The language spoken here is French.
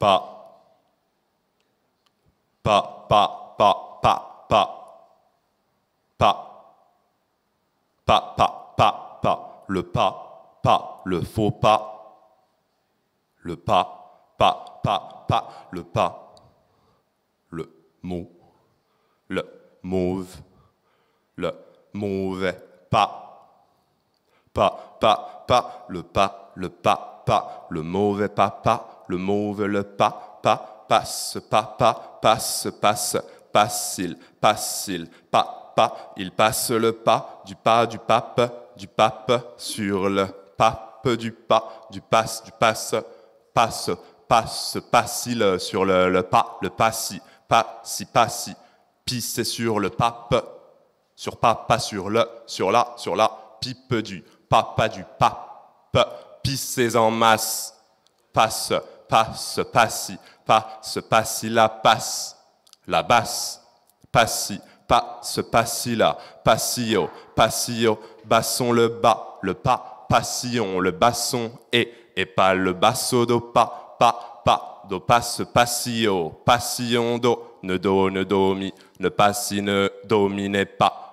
pas, pas, pas, pas, pas, pas, pas, pas, pas, le pas, pas, le faux pas, le pas, pas, pas, pas, le pas, le mot, le mauve, le mauvais, pas, pas, pas, pas, le pas, le pas, pas, le mauvais pas le mauve, le pas, pas, passe, pas, pas, passe, passe, passe, il, passe, il, pas, pas, il passe le pas, du pas, du pape, du pape, sur le pape, du pas, du passe, du passe, passe, passe, passe, il, sur le, le pas, le pas, si, pas, si, pas, si, pissez sur le pape, sur pas, pas sur le, sur la, sur la, pipe du papa du pape, pissez en masse, passe, passe, passi, passe, passi, la passe, la basse, passi, passe, passi, là, passio, passio, basson, le bas, le pas, passion, le basson, et, et pas le basso, do, pas, pas, pas, do, passe, passio, passion, do, ne do, ne domi, ne passi, ne dominez pas